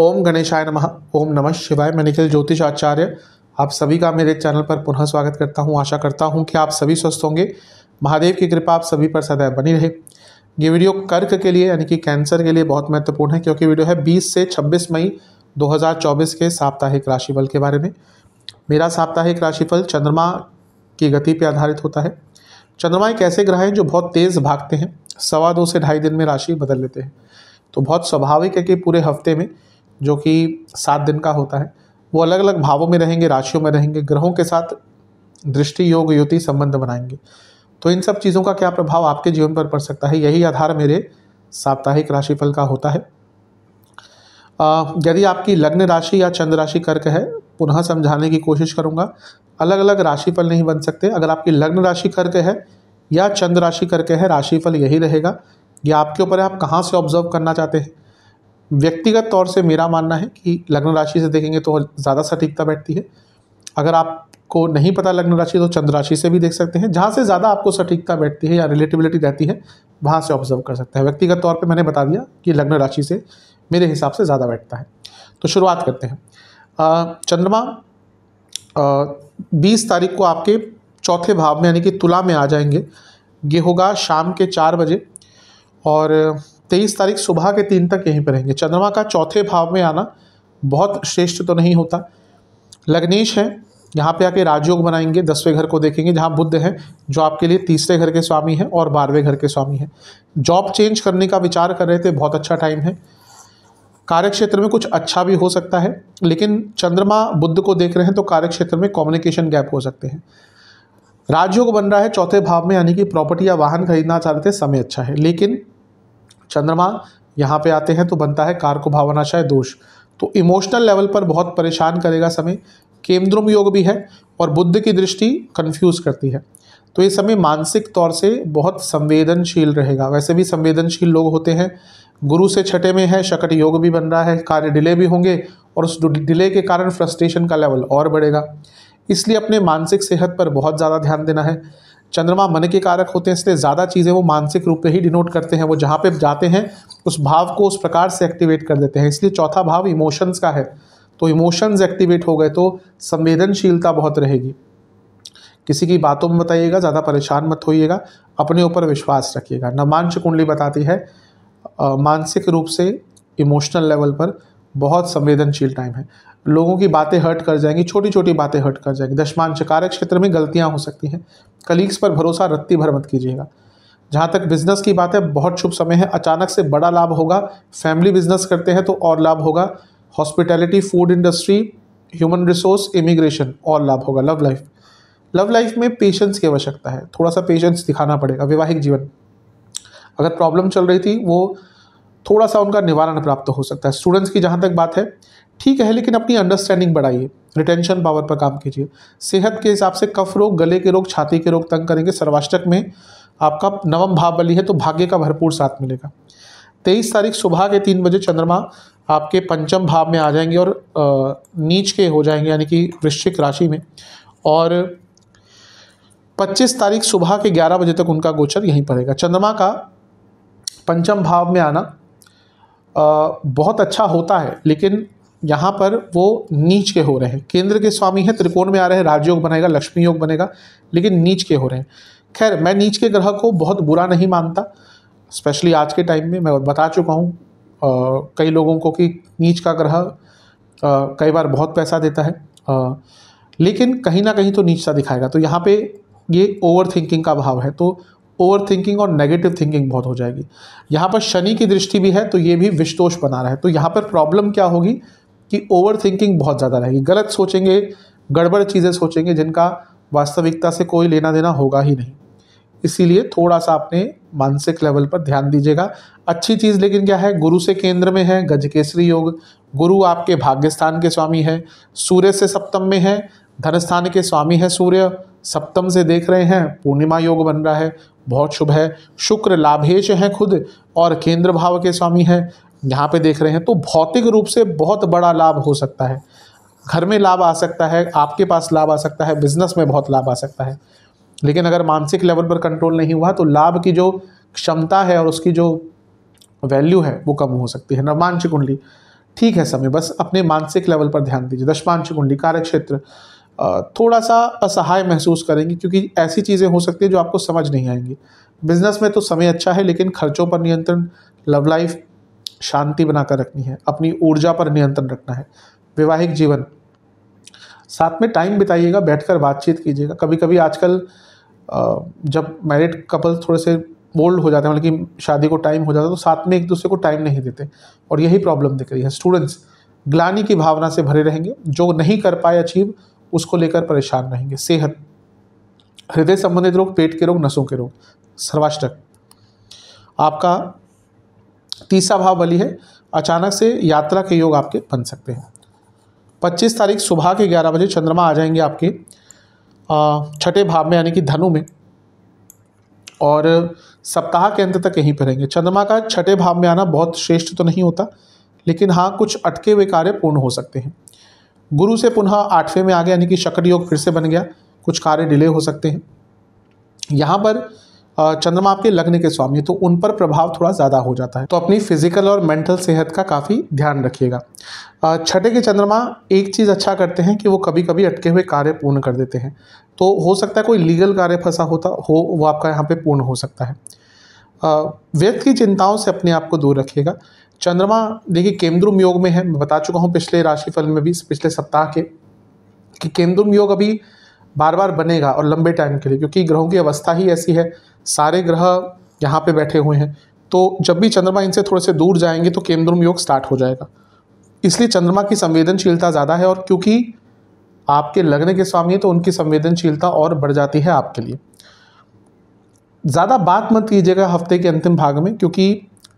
ओम गणेशाय नमः ओम नमः शिवाय मैं निखिल ज्योतिष आचार्य आप सभी का मेरे चैनल पर पुनः स्वागत करता हूं आशा करता हूं कि आप सभी स्वस्थ होंगे महादेव की कृपा आप सभी पर सदैव बनी रहे ये वीडियो कर्क के लिए यानी कि कैंसर के लिए बहुत महत्वपूर्ण है क्योंकि वीडियो है बीस से छब्बीस मई दो के साप्ताहिक राशिफल के बारे में मेरा साप्ताहिक राशिफल चंद्रमा की गति पर आधारित होता है चंद्रमा एक ऐसे ग्रह हैं जो बहुत तेज़ भागते हैं सवा दो से ढाई दिन में राशि बदल लेते हैं तो बहुत स्वाभाविक है कि पूरे हफ्ते में जो कि सात दिन का होता है वो अलग अलग भावों में रहेंगे राशियों में रहेंगे ग्रहों के साथ दृष्टि योग युति संबंध बनाएंगे तो इन सब चीज़ों का क्या प्रभाव आपके जीवन पर पड़ सकता है यही आधार मेरे साप्ताहिक राशिफल का होता है यदि आपकी लग्न राशि या चंद्र राशि कर्क है पुनः समझाने की कोशिश करूँगा अलग अलग राशिफल नहीं बन सकते अगर आपकी लग्न राशि कर्क है या चंद्र राशि करके है राशिफल यही रहेगा या आपके ऊपर है आप कहाँ से ऑब्जर्व करना चाहते हैं व्यक्तिगत तौर से मेरा मानना है कि लग्न राशि से देखेंगे तो ज़्यादा सटीकता बैठती है अगर आपको नहीं पता लग्न राशि तो चंद्र राशि से भी देख सकते हैं जहाँ से ज़्यादा आपको सटीकता बैठती है या रिलेटिबिलिटी रहती है वहाँ से ऑब्जर्व कर सकते हैं व्यक्तिगत तौर पर मैंने बता दिया कि लग्न राशि से मेरे हिसाब से ज़्यादा बैठता है तो शुरुआत करते हैं चंद्रमा बीस तारीख को आपके चौथे भाव में यानी कि तुला में आ जाएंगे ये होगा शाम के चार बजे और तेईस तारीख सुबह के तीन तक यहीं पर रहेंगे चंद्रमा का चौथे भाव में आना बहुत श्रेष्ठ तो नहीं होता लग्नेश है यहाँ पे आके राजयोग बनाएंगे दसवें घर को देखेंगे जहाँ बुद्ध हैं जो आपके लिए तीसरे घर के स्वामी है और बारहवें घर के स्वामी है जॉब चेंज करने का विचार कर रहे थे बहुत अच्छा टाइम है कार्यक्षेत्र में कुछ अच्छा भी हो सकता है लेकिन चंद्रमा बुद्ध को देख रहे हैं तो कार्यक्षेत्र में कम्युनिकेशन गैप हो सकते हैं राजयोग बन रहा है चौथे भाव में यानी कि प्रॉपर्टी या वाहन खरीदना चाह रहे थे समय अच्छा है लेकिन चंद्रमा यहाँ पे आते हैं तो बनता है कारको भावनाशय दोष तो इमोशनल लेवल पर बहुत परेशान करेगा समय केमद्रुम योग भी है और बुद्ध की दृष्टि कन्फ्यूज़ करती है तो ये समय मानसिक तौर से बहुत संवेदनशील रहेगा वैसे भी संवेदनशील लोग होते हैं गुरु से छठे में है शकट योग भी बन रहा है कार्य डिले भी होंगे और उस डिले के कारण फ्रस्ट्रेशन का लेवल और बढ़ेगा इसलिए अपने मानसिक सेहत पर बहुत ज़्यादा ध्यान देना है चंद्रमा मन के कारक होते हैं इसलिए ज़्यादा चीज़ें वो मानसिक रूप से ही डिनोट करते हैं वो जहाँ पे जाते हैं उस भाव को उस प्रकार से एक्टिवेट कर देते हैं इसलिए चौथा भाव इमोशंस का है तो इमोशंस एक्टिवेट हो गए तो संवेदनशीलता बहुत रहेगी किसी की बातों में बताइएगा ज़्यादा परेशान मत होइएगा अपने ऊपर विश्वास रखिएगा नमांश कुंडली बताती है मानसिक रूप से इमोशनल लेवल पर बहुत संवेदनशील टाइम है लोगों की बातें हर्ट कर जाएंगी छोटी छोटी बातें हर्ट कर जाएंगी दशमांश कार्य क्षेत्र में गलतियाँ हो सकती हैं कलीग्स पर भरोसा रत्ती भर मत कीजिएगा जहाँ तक बिजनेस की बात है बहुत शुभ समय है अचानक से बड़ा लाभ होगा फैमिली बिजनेस करते हैं तो और लाभ होगा hospitality food industry human resource immigration और लाभ होगा लव लाइफ लव लाइफ में पेशेंस की आवश्यकता है थोड़ा सा पेशेंस दिखाना पड़ेगा वैवाहिक जीवन अगर प्रॉब्लम चल रही थी वो थोड़ा सा उनका निवारण प्राप्त हो सकता है स्टूडेंट्स की जहाँ तक बात है ठीक है लेकिन अपनी अंडरस्टैंडिंग बढ़ाइए रिटेंशन पावर पर काम कीजिए सेहत के हिसाब से कफ रोग गले के रोग छाती के रोग तंग करेंगे सर्वाष्टक में आपका नवम भाव बली है तो भाग्य का भरपूर साथ मिलेगा तेईस तारीख सुबह के तीन बजे चंद्रमा आपके पंचम भाव में आ जाएंगे और नीच के हो जाएंगे यानी कि वृश्चिक राशि में और 25 तारीख सुबह के 11 बजे तक उनका गोचर यहीं पड़ेगा चंद्रमा का पंचम भाव में आना बहुत अच्छा होता है लेकिन यहाँ पर वो नीच के हो रहे हैं केंद्र के स्वामी हैं त्रिकोण में आ रहे हैं राजयोग बनेगा लक्ष्मी योग बनेगा लेकिन नीच के हो रहे हैं खैर मैं नीच के ग्रह को बहुत बुरा नहीं मानता स्पेशली आज के टाइम में मैं बता चुका हूँ कई लोगों को कि नीच का ग्रह कई बार बहुत पैसा देता है आ, लेकिन कहीं ना कहीं तो नीच सा दिखाएगा तो यहाँ पे ये ओवर थिंकिंग का भाव है तो ओवर थिंकिंग और नेगेटिव थिंकिंग बहुत हो जाएगी यहाँ पर शनि की दृष्टि भी है तो ये भी विष्टोष बना रहा है तो यहाँ पर प्रॉब्लम क्या होगी कि ओवर थिंकिंग बहुत ज़्यादा रहेगी गलत सोचेंगे गड़बड़ चीज़ें सोचेंगे जिनका वास्तविकता से कोई लेना देना होगा ही नहीं इसीलिए थोड़ा सा आपने मानसिक लेवल पर ध्यान दीजिएगा अच्छी चीज़ लेकिन क्या है गुरु से केंद्र में है गजकेसरी योग गुरु आपके भाग्यस्थान के स्वामी है सूर्य से सप्तम में है धनस्थान के स्वामी है सूर्य सप्तम से देख रहे हैं पूर्णिमा योग बन रहा है बहुत शुभ है शुक्र लाभेश हैं खुद और केंद्र भाव के स्वामी है यहाँ पे देख रहे हैं तो भौतिक रूप से बहुत बड़ा लाभ हो सकता है घर में लाभ आ सकता है आपके पास लाभ आ सकता है बिजनेस में बहुत लाभ आ सकता है लेकिन अगर मानसिक लेवल पर कंट्रोल नहीं हुआ तो लाभ की जो क्षमता है और उसकी जो वैल्यू है वो कम हो सकती है नवमांश कुंडली ठीक है समय बस अपने मानसिक लेवल पर ध्यान दीजिए दशमांश कुंडली कार्य क्षेत्र थोड़ा सा असहाय महसूस करेंगे क्योंकि ऐसी चीज़ें हो सकती है जो आपको समझ नहीं आएंगी बिजनेस में तो समय अच्छा है लेकिन खर्चों पर नियंत्रण लव लाइफ शांति बनाकर रखनी है अपनी ऊर्जा पर नियंत्रण रखना है वैवाहिक जीवन साथ में टाइम बिताइएगा बैठकर बातचीत कीजिएगा कभी कभी आजकल जब मैरिड कपल थोड़े से बोल्ड हो जाते हैं मतलब कि शादी को टाइम हो जाता है तो साथ में एक दूसरे को टाइम नहीं देते और यही प्रॉब्लम दिख रही है स्टूडेंट्स ग्लानी की भावना से भरे रहेंगे जो नहीं कर पाए अचीव उसको लेकर परेशान रहेंगे सेहत हृदय संबंधित रोग पेट के रोग नसों के रोग सर्वाष्टक आपका तीसरा भाव बलि है अचानक से यात्रा के योग आपके बन सकते हैं पच्चीस तारीख सुबह के ग्यारह बजे चंद्रमा आ जाएंगे आपके छठे भाव में यानी कि धनु में और सप्ताह के अंत तक यहीं पर रहेंगे चंद्रमा का छठे भाव में आना बहुत श्रेष्ठ तो नहीं होता लेकिन हाँ कुछ अटके हुए कार्य पूर्ण हो सकते हैं गुरु से पुनः आठवें में आ गया यानी कि शक्र योग फिर से बन गया कुछ कार्य डिले हो सकते हैं यहाँ पर चंद्रमा आपके लग्न के स्वामी तो उन पर प्रभाव थोड़ा ज़्यादा हो जाता है तो अपनी फिजिकल और मेंटल सेहत का काफ़ी ध्यान रखिएगा छठे के चंद्रमा एक चीज़ अच्छा करते हैं कि वो कभी कभी अटके हुए कार्य पूर्ण कर देते हैं तो हो सकता है कोई लीगल कार्य फंसा होता हो वो आपका यहाँ पर पूर्ण हो सकता है व्यक्ति की चिंताओं से अपने आप को दूर रखिएगा चंद्रमा देखिए केमद्रुम योग में है मैं बता चुका हूँ पिछले राशिफल में भी पिछले सप्ताह के कि केंद्रुम योग अभी बार बार बनेगा और लंबे टाइम के लिए क्योंकि ग्रहों की अवस्था ही ऐसी है सारे ग्रह यहाँ पे बैठे हुए हैं तो जब भी चंद्रमा इनसे थोड़े से दूर जाएंगे तो केंद्रम योग स्टार्ट हो जाएगा इसलिए चंद्रमा की संवेदनशीलता ज़्यादा है और क्योंकि आपके लगने के स्वामी हैं तो उनकी संवेदनशीलता और बढ़ जाती है आपके लिए ज़्यादा बात मत कीजिएगा हफ्ते के अंतिम भाग में क्योंकि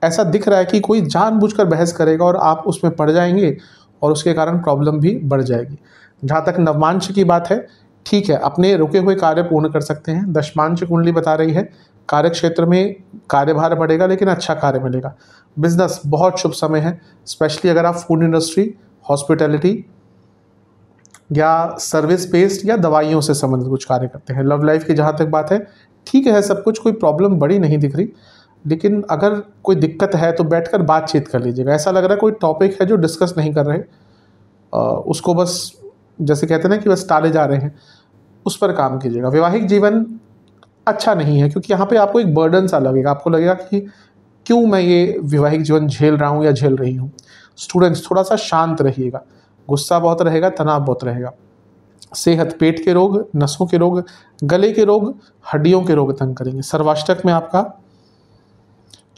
ऐसा दिख रहा है कि कोई जानबूझकर बहस करेगा और आप उसमें पड़ जाएंगे और उसके कारण प्रॉब्लम भी बढ़ जाएगी जहाँ तक नवमांश की बात है ठीक है अपने रुके हुए कार्य पूर्ण कर सकते हैं दशमांश कुंडली बता रही है कार्य क्षेत्र में कार्यभार बढ़ेगा लेकिन अच्छा कार्य मिलेगा बिजनेस बहुत शुभ समय है स्पेशली अगर आप फूड इंडस्ट्री हॉस्पिटैलिटी या सर्विस बेस्ड या दवाइयों से संबंधित कुछ कार्य करते हैं लव लाइफ की जहाँ तक बात है ठीक है सब कुछ कोई प्रॉब्लम बड़ी नहीं दिख रही लेकिन अगर कोई दिक्कत है तो बैठकर बातचीत कर लीजिएगा ऐसा लग रहा है कोई टॉपिक है जो डिस्कस नहीं कर रहे उसको बस जैसे कहते हैं ना कि बस टाले जा रहे हैं उस पर काम कीजिएगा वैवाहिक जीवन अच्छा नहीं है क्योंकि यहाँ पे आपको एक बर्डन सा लगेगा आपको लगेगा कि क्यों मैं ये वैवाहिक जीवन झेल रहा हूँ या झेल रही हूँ स्टूडेंट्स थोड़ा सा शांत रहिएगा गुस्सा बहुत रहेगा तनाव बहुत रहेगा सेहत पेट के रोग नसों के रोग गले के रोग हड्डियों के रोग तंग करेंगे सर्वाष्टक में आपका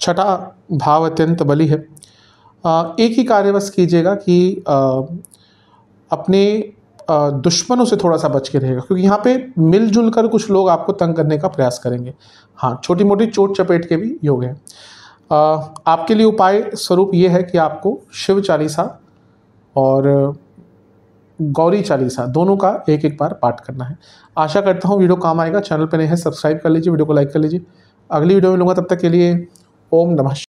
छठा भाव अत्यंत बली है एक ही कार्य बस कीजिएगा कि अपने दुश्मनों से थोड़ा सा बच के रहेगा क्योंकि यहाँ पे मिलजुल कर कुछ लोग आपको तंग करने का प्रयास करेंगे हाँ छोटी मोटी चोट चपेट के भी योग हैं आपके लिए उपाय स्वरूप ये है कि आपको शिव चालीसा और गौरी चालीसा दोनों का एक एक बार पाठ करना है आशा करता हूँ वीडियो काम आएगा चैनल पर नहीं है सब्सक्राइब कर लीजिए वीडियो को लाइक कर लीजिए अगली वीडियो में लूँगा तब तक के लिए ओम नमः